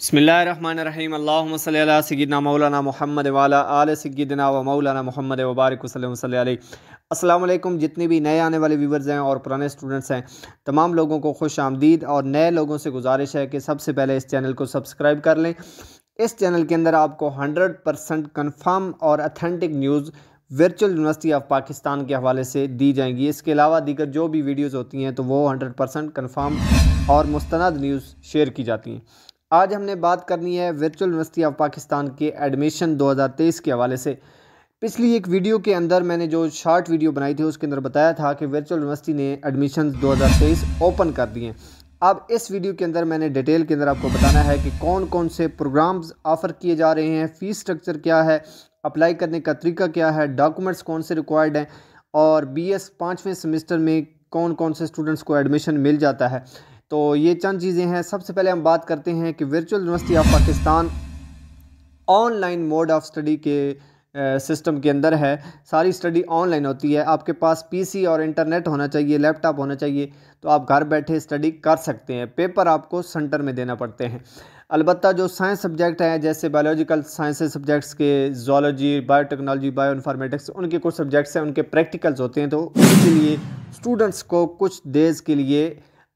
बसमीम सगिदना मौलाना मोहम्मद वाला आल सगिदना व मौलाना मोहम्मद वबारक असलम जितने भी नए आने वाले व्यूवर्स हैं और पुराने स्टूडेंट्स हैं तमाम लोगों को खुश आमदीद और नए लोगों से गुजारिश है कि सबसे पहले इस चैनल को सब्सक्राइब कर लें इस चैनल के अंदर आपको हंड्रेड परसेंट कन्फर्म और authentic news virtual university of Pakistan के हवाले से दी जाएंगी इसके अलावा दीगर जो भी वीडियोज़ होती हैं तो वो हंड्रेड परसेंट कन्फर्म और मुस्ंद न्यूज़ शेयर की जाती हैं आज हमने बात करनी है वर्चुअल यूनिवर्सिटी ऑफ पाकिस्तान के एडमिशन 2023 के हवाले से पिछली एक वीडियो के अंदर मैंने जो शॉर्ट वीडियो बनाई थी उसके अंदर बताया था कि वर्चुअल यूनिवर्सिटी ने एडमिशन 2023 ओपन कर दिए अब इस वीडियो के अंदर मैंने डिटेल के अंदर आपको बताना है कि कौन कौन से प्रोग्राम्स ऑफ़र किए जा रहे हैं फ़ीस स्ट्रक्चर क्या है अप्लाई करने का तरीका क्या है डॉक्यूमेंट्स कौन से रिक्वायर्ड हैं और बी एस पाँचवें सेमेस्टर में कौन कौन से स्टूडेंट्स को एडमिशन मिल जाता है तो ये चंद चीज़ें हैं सबसे पहले हम बात करते हैं कि virtual university of Pakistan online mode of study के सिस्टम के अंदर है सारी स्टडी ऑनलाइन होती है आपके पास पीसी और इंटरनेट होना चाहिए लैपटॉप होना चाहिए तो आप घर बैठे स्टडी कर सकते हैं पेपर आपको सेंटर में देना पड़ते हैं अलबत्त जो साइंस सब्जेक्ट हैं जैसे बायोलॉजिकल साइंस सब्जेक्ट्स के जोलॉजी बायोटेक्नोलॉजी बायो इन्फॉर्मेटिक्स उनके कुछ सब्जेक्ट्स हैं उनके प्रैक्टिकल्स होते हैं तो उनके लिए स्टूडेंट्स को कुछ डेज़ के लिए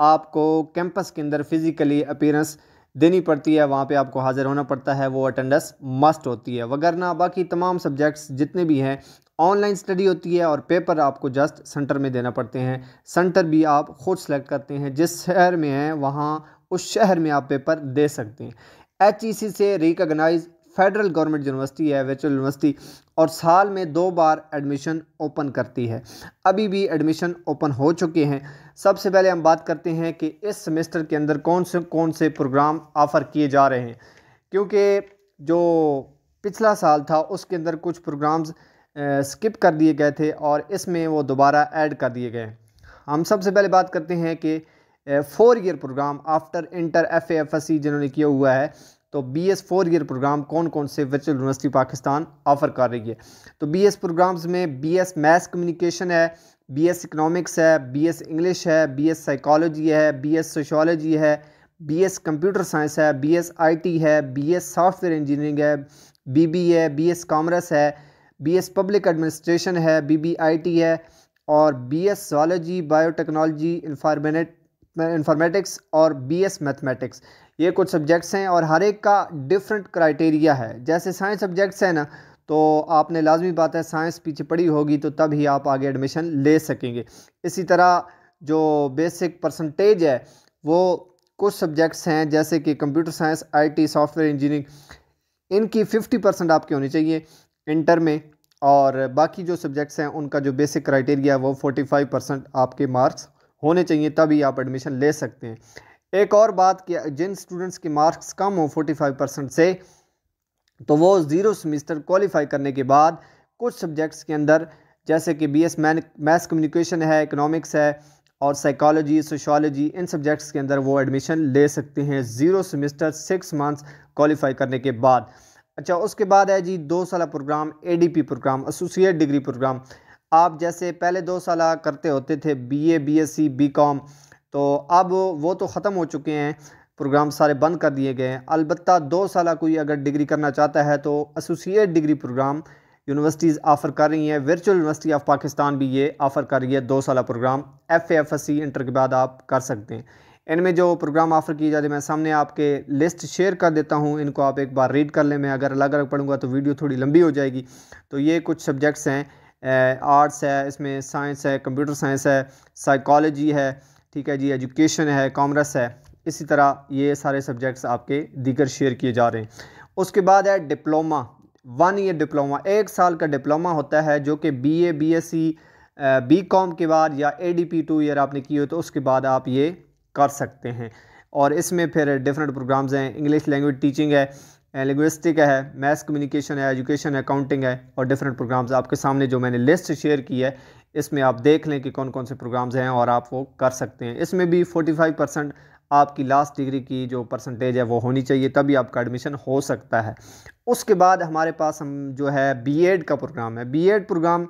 आपको कैंपस के अंदर फिज़िकली अपीरेंस देनी पड़ती है वहाँ पे आपको हाज़िर होना पड़ता है वो अटेंडेंस मस्ट होती है वगरना बाकी तमाम सब्जेक्ट्स जितने भी हैं ऑनलाइन स्टडी होती है और पेपर आपको जस्ट सेंटर में देना पड़ते हैं सेंटर भी आप खुद सेलेक्ट करते हैं जिस शहर में हैं वहाँ उस शहर में आप पेपर दे सकते हैं एच ई सी से रिकगनाइज फेडरल गवर्नमेंट यूनिवर्सिटी है वर्चुअल यूनिवर्सिटी और साल में दो बार एडमिशन ओपन करती है अभी भी एडमिशन ओपन हो चुके हैं सबसे पहले हम बात करते हैं कि इस सेमेस्टर के अंदर कौन से कौन से प्रोग्राम ऑफ़र किए जा रहे हैं क्योंकि जो पिछला साल था उसके अंदर कुछ प्रोग्राम्स स्किप कर दिए गए थे और इसमें वो दोबारा ऐड कर दिए गए हम सबसे पहले बात करते हैं कि four year programme after inter F A F S C जिन्होंने किया हुआ है तो B S four year programme कौन कौन से वर्चुअल यूनिवर्सिटी पाकिस्तान ऑफर कर रही है तो बी एस प्रोग्राम्स में बी एस मैथ्स कम्युनिकेशन है बी एस इकनॉमिक्स है बी एस इंग्लिश है बी एस साइकोलॉजी है बी एस सोशोलॉजी है बी एस कंप्यूटर साइंस है बी एस आई टी है बी एस सॉफ्टवेयर इंजीनियरिंग है B B है बी एस कॉमर्स है बी एस पब्लिक एडमिनिस्ट्रेशन है बी बी आई टी है और B S zoology biotechnology informat informatics और BS mathematics ये कुछ सब्जेक्ट्स हैं और हर एक का डिफरेंट क्राइटेरिया है जैसे साइंस सब्जेक्ट्स हैं ना तो आपने लाजमी बात है साइंस पीछे पड़ी होगी तो तभी आप आगे एडमिशन ले सकेंगे इसी तरह जो बेसिक परसेंटेज है वो कुछ सब्जेक्ट्स हैं जैसे कि computer science IT software engineering इनकी फ़िफ्टी परसेंट आपकी होनी चाहिए इंटर में और बाकी जो सब्जेक्ट्स हैं उनका जो बेसिक क्राइटेरिया है वो फोर्टी फाइव परसेंट आपके मार्क्स होने चाहिए तभी आप एडमिशन ले सकते हैं एक और बात कि जिन स्टूडेंट्स के मार्क्स कम हो 45 परसेंट से तो वो ज़ीरो सेमिस्टर क्वालिफाई करने के बाद कुछ सब्जेक्ट्स के अंदर जैसे कि B S man maths communication है इकनॉमिक्स है और साइकोलॉजी सोशोलॉजी इन सब्जेक्ट्स के अंदर वो एडमिशन ले सकते हैं zero semester six months qualify करने के बाद अच्छा उसके बाद है जी दो साल programme A D P programme associate degree programme आप जैसे पहले दो साल करते होते थे बीए बीएससी बीकॉम तो अब वो तो ख़त्म हो चुके हैं प्रोग्राम सारे बंद कर दिए गए हैं अलबत् दो साल कोई अगर डिग्री करना चाहता है तो associate degree programme universities offer कर रही हैं वर्चुअल यूनिवर्सिटी ऑफ पाकिस्तान भी ये ऑफ़र कर रही है दो साल programme F F S C inter के बाद आप कर सकते हैं इनमें जो प्रोग्राम ऑफ़र किए जाते हैं मैं सामने आपके लिस्ट शेयर कर देता हूँ इनको आप एक बार रीड कर लें मैं अगर अलग अलग पढ़ूंगा तो वीडियो थोड़ी लंबी हो जाएगी तो ये कुछ सब्जेक्ट्स हैं आर्ट्स है इसमें साइंस है कंप्यूटर साइंस है साइकोलॉजी है ठीक है जी एजुकेशन है कॉमर्स है इसी तरह ये सारे सब्जेक्ट्स आपके दीगर शेयर किए जा रहे हैं उसके बाद है डिप्लोमा वन ईयर डिप्लोमा एक साल का डिप्लोमा होता है जो कि B A B S C B के बाद या A D P two year आपने की हो तो उसके बाद आप ये कर सकते हैं और इसमें फिर डिफरेंट प्रोग्राम्स हैं इंग्लिश लैंग्वेज टीचिंग है लिंग्विस्टिक है मैथ्स कम्युनिकेशन है एजुकेशन है अकाउंटिंग है और डिफरेंट प्रोग्राम्स आपके सामने जो मैंने लिस्ट शेयर की है इसमें आप देख लें कि कौन कौन से प्रोग्राम्स हैं और आप वो कर सकते हैं इसमें भी 45 परसेंट आपकी लास्ट डिग्री की जो परसेंटेज है वो होनी चाहिए तभी आपका एडमिशन हो सकता है उसके बाद हमारे पास हम जो है बीएड का प्रोग्राम है बीएड प्रोग्राम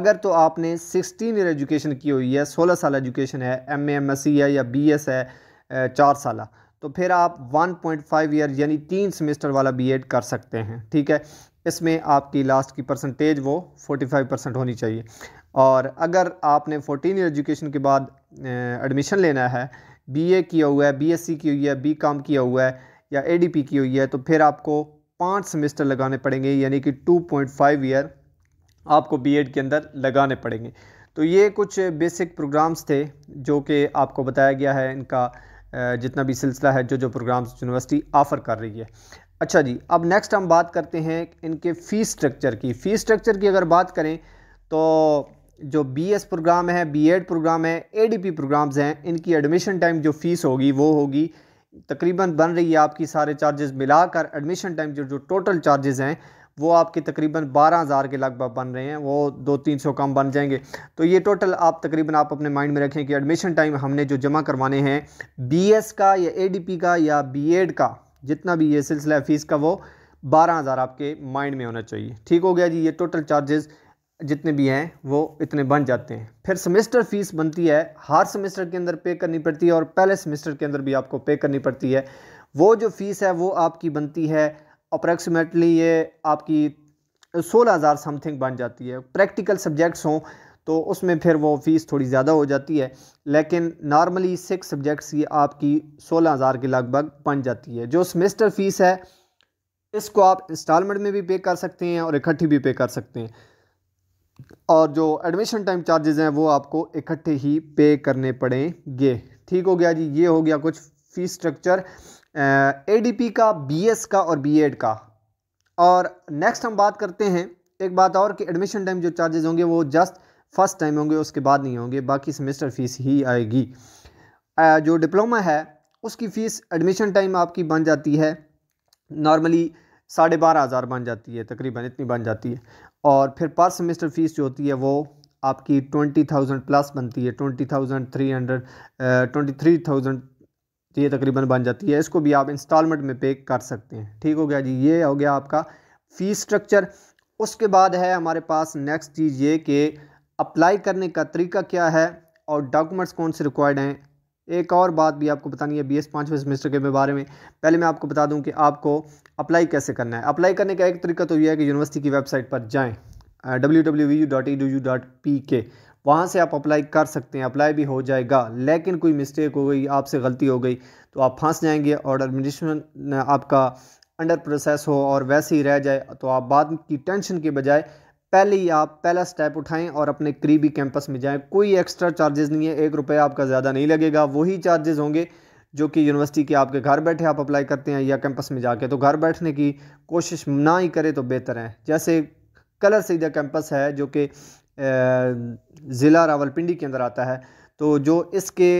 अगर तो आपने सिक्सटीन ईयर एजुकेशन की हुई है सोलह साल एजुकेशन है एम एम एस सी है या बी एस है चार साल तो फिर आप 1.5 ईयर यानी तीन सेमेस्टर वाला बीएड कर सकते हैं ठीक है इसमें आपकी लास्ट की परसेंटेज वो 45 परसेंट होनी चाहिए और अगर आपने 14 ईयर एजुकेशन के बाद एडमिशन लेना है बीए किया हुआ है बीएससी की हुई है बीकॉम किया हुआ है या एडीपी की हुई है तो फिर आपको पाँच सेमेस्टर लगाने पड़ेंगे यानी कि टू ईयर आपको बी के अंदर लगाने पड़ेंगे तो ये कुछ बेसिक प्रोग्राम्स थे जो कि आपको बताया गया है इनका जितना भी सिलसिला है जो जो प्रोग्राम्स यूनिवर्सिटी ऑफ़र कर रही है अच्छा जी अब नेक्स्ट हम बात करते हैं इनके फ़ीस स्ट्रक्चर की फ़ीस स्ट्रक्चर की अगर बात करें तो जो बीएस प्रोग्राम है बीएड प्रोग्राम है एडीपी प्रोग्राम्स हैं इनकी एडमिशन टाइम जो फ़ीस होगी वो होगी तकरीबन बन रही है आपकी सारे चार्जेस मिलाकर एडमिशन टाइम जो जो टोटल चार्जेस हैं वो आपके तकरीबन बारह हज़ार के लगभग बन रहे हैं वो दो तीन सौ कम बन जाएंगे तो ये टोटल आप तकरीबन आप अपने माइंड में रखें कि एडमिशन टाइम हमने जो जमा करवाने हैं बी एस का या ए डी पी का या बी एड का जितना भी ये सिलसिला है फ़ीस का वो बारह हज़ार आपके माइंड में होना चाहिए ठीक हो गया जी ये टोटल चार्जेस जितने भी हैं वो इतने बन जाते हैं फिर सेमेस्टर फ़ीस बनती है हर सेमेस्टर के अंदर पे करनी पड़ती है और पहले सेमेस्टर के अंदर भी आपको पे करनी पड़ती है वो जो फ़ीस है वो आपकी बनती है अप्रैक्सीमेटली ये आपकी सोलह हज़ार समथिंग बन जाती है प्रैक्टिकल सब्जेक्ट्स हों तो उसमें फिर वो फ़ीस थोड़ी ज़्यादा हो जाती है लेकिन नॉर्मली सिक्स सब्जेक्ट्स की आपकी सोलह हज़ार के लगभग बन जाती है जो सेमेस्टर फ़ीस है इसको आप इंस्टॉलमेंट में भी पे कर सकते हैं और इकट्ठी भी पे कर सकते हैं और जो एडमिशन टाइम चार्जेज हैं वो आपको इकट्ठे ही पे करने पड़ेंगे ठीक हो गया जी ये हो गया कुछ फ़ीस स्ट्रक्चर एडीपी का बीएस का और बीएड का और नेक्स्ट हम बात करते हैं एक बात और कि एडमिशन टाइम जो चार्जेज़ होंगे वो जस्ट फर्स्ट टाइम होंगे उसके बाद नहीं होंगे बाकी सेमेस्टर फ़ीस ही आएगी जो डिप्लोमा है उसकी फ़ीस एडमिशन टाइम आपकी बन जाती है नॉर्मली साढ़े बारह हज़ार बन जाती है तकरीबन इतनी बन जाती है और फिर पर सेमेस्टर फ़ीस जो होती है वो आपकी ट्वेंटी थाउजेंड प्लस बनती है twenty thousand three hundred twenty three thousand तो ये तकरीबन बन जाती है इसको भी आप इंस्टॉलमेंट में पे कर सकते हैं ठीक हो गया जी ये हो गया आपका फ़ीस स्ट्रक्चर उसके बाद है हमारे पास नेक्स्ट चीज़ ये कि अप्लाई करने का तरीका क्या है और डॉक्यूमेंट्स कौन से रिक्वायर्ड हैं एक और बात भी आपको बतानी है बी एस पाँचवें सेमेस्टर के बारे में पहले मैं आपको बता दूं कि आपको अप्लाई कैसे करना है अप्लाई करने का एक तरीका तो यह है कि यूनिवर्सिटी की वेबसाइट पर जाएं W W U dot E U P K वहाँ से आप अप्लाई कर सकते हैं अप्लाई भी हो जाएगा लेकिन कोई मिस्टेक हो गई आपसे गलती हो गई तो आप फंस जाएंगे और एडमिनिस्ट्रेशन आपका अंडर प्रोसेस हो और वैसे ही रह जाए तो आप बाद की टेंशन के बजाय पहले ही आप पहला स्टेप उठाएं और अपने करीबी कैंपस में जाएं कोई एक्स्ट्रा चार्जेस नहीं है एक रुपया आपका ज़्यादा नहीं लगेगा वही चार्जेस होंगे जो कि यूनिवर्सिटी के आपके घर बैठे आप अप्लाई करते हैं या कैंपस में जाके तो घर बैठने की कोशिश ना ही करें तो बेहतर है जैसे कलर सीधा कैंपस है जो कि ज़िला रावलपिंडी के अंदर आता है तो जो इसके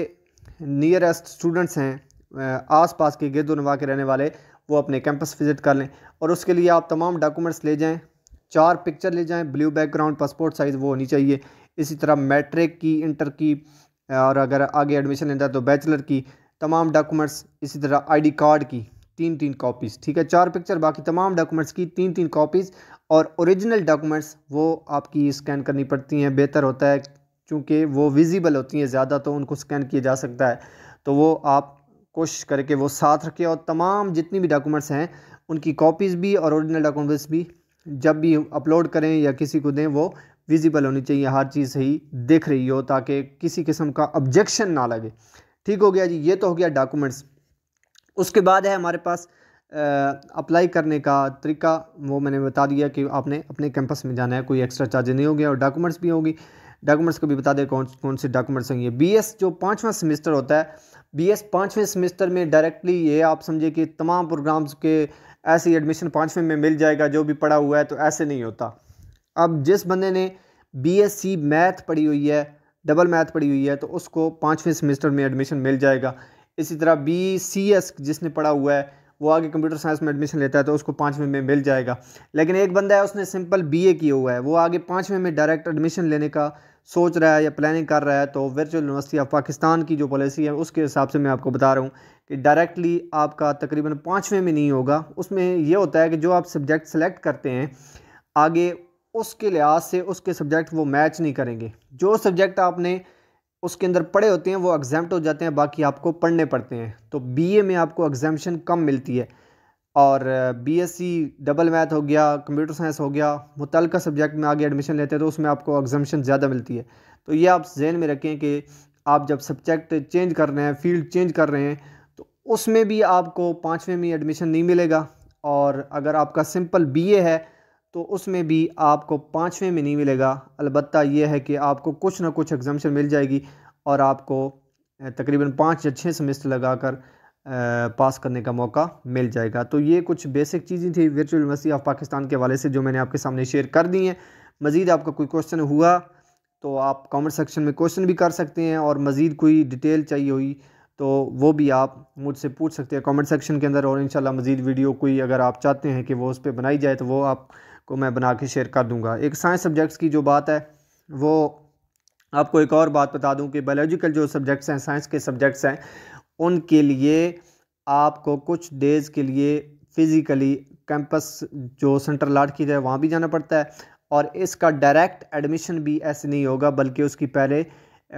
नियरेस्ट स्टूडेंट्स हैं आसपास के नवा के रहने वाले वो अपने कैंपस विज़िट कर लें और उसके लिए आप तमाम डॉक्यूमेंट्स ले जाएँ चार पिक्चर ले जाएँ ब्लू बैकग्राउंड पासपोर्ट साइज़ वो होनी चाहिए इसी तरह मैट्रिक की इंटर की और अगर आगे एडमिशन लेता है तो बैचलर की तमाम डॉक्यूमेंट्स इसी तरह आईडी कार्ड की तीन तीन कॉपीज़ ठीक है चार पिक्चर बाकी तमाम डॉक्यूमेंट्स की तीन तीन कॉपीज़ और ओरिजिनल डॉक्यूमेंट्स वो आपकी स्कैन करनी पड़ती हैं बेहतर होता है क्योंकि वो विजिबल होती हैं ज़्यादा तो उनको स्कैन किया जा सकता है तो वो आप कोशिश करके वो साथ रखें और तमाम जितनी भी डॉक्यूमेंट्स हैं उनकी कॉपीज़ भी और ओरिजिनल डॉक्यूमेंट्स भी जब भी अपलोड करें या किसी को दें वो विजिबल होनी चाहिए हर चीज़ सही दिख रही हो ताकि किसी किस्म का ऑब्जेक्शन ना लगे ठीक हो गया जी ये तो हो गया डॉक्यूमेंट्स उसके बाद है हमारे पास अप्लाई करने का तरीका वो मैंने बता दिया कि आपने अपने कैंपस में जाना है कोई एक्स्ट्रा चार्जेज नहीं होगी और डॉक्यूमेंट्स भी होगी डॉक्यूमेंट्स को भी बता दें कौन कौन से डॉक्यूमेंट्स होंगे बी एस जो पाँचवा सेमेस्टर होता है बी एस पाँचवें सेमेस्टर में डायरेक्टली ये आप समझिए कि तमाम प्रोग्राम्स के ऐसे एडमिशन पाँचवें में मिल जाएगा जो भी पढ़ा हुआ है तो ऐसे नहीं होता अब जिस बंदे ने बी एस सी मैथ पढ़ी हुई है डबल मैथ पढ़ी हुई है तो उसको पाँचवें सेमेस्टर में एडमिशन मिल जाएगा इसी तरह बी सी एस जिसने पढ़ा हुआ है वो आगे कंप्यूटर साइंस में एडमिशन लेता है तो उसको पाँचवें में मिल जाएगा लेकिन एक बंदा है उसने सिंपल बीए किया हुआ है वो आगे पाँचवें में डायरेक्ट एडमिशन लेने का सोच रहा है या प्लानिंग कर रहा है तो वर्चुअल यूनिवर्सिटी ऑफ पाकिस्तान की जो पॉलिसी है उसके हिसाब से मैं आपको बता रहा हूँ कि डायरेक्टली आपका तकरीबन पाँचवें में नहीं होगा उसमें यह होता है कि जो आप सब्जेक्ट सेलेक्ट करते हैं आगे उसके लिहाज से उसके सब्जेक्ट वो मैच नहीं करेंगे जो सब्जेक्ट आपने उसके अंदर पड़े होते हैं वो एग्जाम्प्ट हो जाते हैं बाकी आपको पढ़ने पड़ते हैं तो बीए में आपको एग्जामेशन कम मिलती है और बीएससी डबल मैथ हो गया कंप्यूटर साइंस हो गया मुतल सब्जेक्ट में आगे एडमिशन लेते हैं तो उसमें आपको एग्जामेशन ज़्यादा मिलती है तो ये आप जहन में रखें कि आप जब सब्जेक्ट चेंज कर रहे हैं फील्ड चेंज कर रहे हैं तो उसमें भी आपको पाँचवें में एडमिशन नहीं मिलेगा और अगर आपका सिंपल बी है तो उसमें भी आपको पाँचवें में नहीं मिलेगा अलबत् यह है कि आपको कुछ ना कुछ एग्जामेशन मिल जाएगी और आपको तकरीबन पाँच या छः सेमेस्टर लगा कर पास करने का मौका मिल जाएगा तो ये कुछ बेसिक चीज़ें थी वर्चुअल यूनिवर्सिटी ऑफ पाकिस्तान के हवाले से जो मैंने आपके सामने शेयर कर दी हैं मज़ीद आपका कोई क्वेश्चन हुआ तो आप कमेंट सेक्शन में क्वेश्चन भी कर सकते हैं और मज़ीद कोई डिटेल चाहिए हुई तो वो भी आप मुझसे पूछ सकते हैं कमेंट सेक्शन के अंदर और इन मज़ीद वीडियो कोई अगर आप चाहते हैं कि वो उस पर बनाई जाए तो वो आप को मैं बना के शेयर कर दूँगा एक साइंस सब्जेक्ट्स की जो बात है वो आपको एक और बात बता दूं कि बायोलॉजिकल जो सब्जेक्ट्स हैं साइंस के सब्जेक्ट्स हैं उनके लिए आपको कुछ डेज़ के लिए फ़िज़िकली कैंपस जो सेंट्रल आर्ट की जाए वहाँ भी जाना पड़ता है और इसका डायरेक्ट एडमिशन भी ऐसे नहीं होगा बल्कि उसकी पहले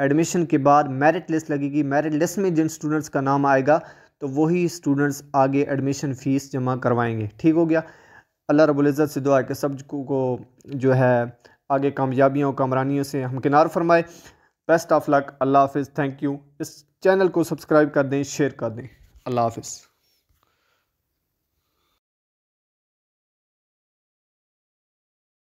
एडमिशन के बाद मेरिट लिस्ट लगेगी मेरिट लिस्ट में जिन स्टूडेंट्स का नाम आएगा तो वही स्टूडेंट्स आगे एडमिशन फ़ीस जमा करवाएंगे ठीक हो गया अल्लाह रबुल्ज़त से दुआ के सब को, को जो है आगे कामयाबियों कामरानियों से हमकिनार फरमाए बेस्ट ऑफ लक अल्लाह हाफिज़ थैंक यू इस चैनल को सब्सक्राइब कर दें शेयर कर दें अल्लाह हाफिज़